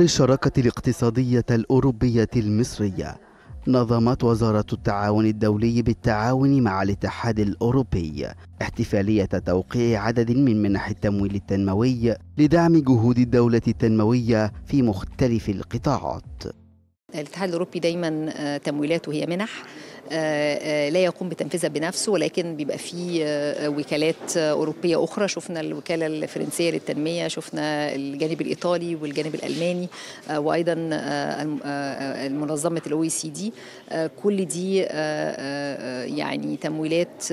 الشراكة الاقتصادية الأوروبية المصرية نظمت وزارة التعاون الدولي بالتعاون مع الاتحاد الأوروبي احتفالية توقيع عدد من منح التمويل التنموي لدعم جهود الدولة التنموية في مختلف القطاعات الاتحاد الأوروبي دايما آه، تمويلاته هي منح آه، آه، لا يقوم بتنفيذها بنفسه ولكن بيبقى في آه، وكالات أوروبية أخرى شفنا الوكالة الفرنسية للتنمية شفنا الجانب الإيطالي والجانب الألماني وأيضا منظمة الأو سي دي كل دي يعني تمويلات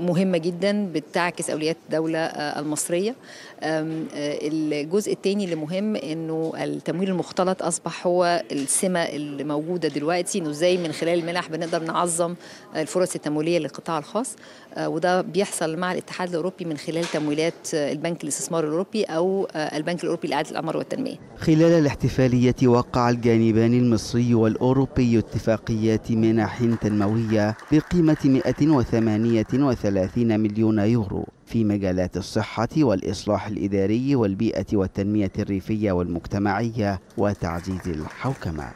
مهمة جدا بتعكس أولويات الدولة المصرية الجزء الثاني اللي مهم انه التمويل المختلط اصبح هو السمه اللي موجوده دلوقتي انه ازاي من خلال المنح بنقدر نعظم الفرص التمويليه للقطاع الخاص آه، وده بيحصل مع الاتحاد الاوروبي من خلال تمويلات آه، البنك الاستثمار الاوروبي او آه، البنك الاوروبي لاعاده الاعمار والتنميه. خلال الاحتفاليه وقع الجانبان المصري والاوروبي اتفاقيات منح تنمويه بقيمه 138 مليون يورو في مجالات الصحة والإصلاح الإداري والبيئة والتنمية الريفية والمجتمعية وتعزيز الحوكمة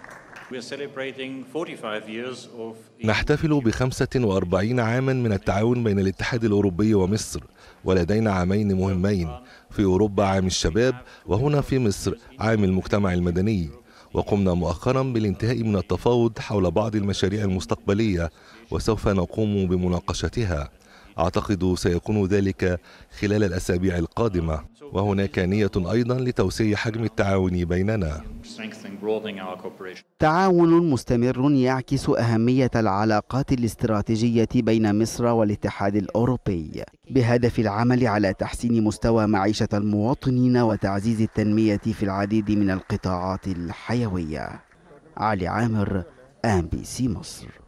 نحتفل بخمسة وأربعين عاما من التعاون بين الاتحاد الأوروبي ومصر ولدينا عامين مهمين في أوروبا عام الشباب وهنا في مصر عام المجتمع المدني وقمنا مؤخرا بالانتهاء من التفاوض حول بعض المشاريع المستقبلية وسوف نقوم بمناقشتها أعتقد سيكون ذلك خلال الأسابيع القادمة وهناك نية أيضا لتوسيع حجم التعاون بيننا تعاون مستمر يعكس أهمية العلاقات الاستراتيجية بين مصر والاتحاد الأوروبي بهدف العمل على تحسين مستوى معيشة المواطنين وتعزيز التنمية في العديد من القطاعات الحيوية علي عامر ام بي سي مصر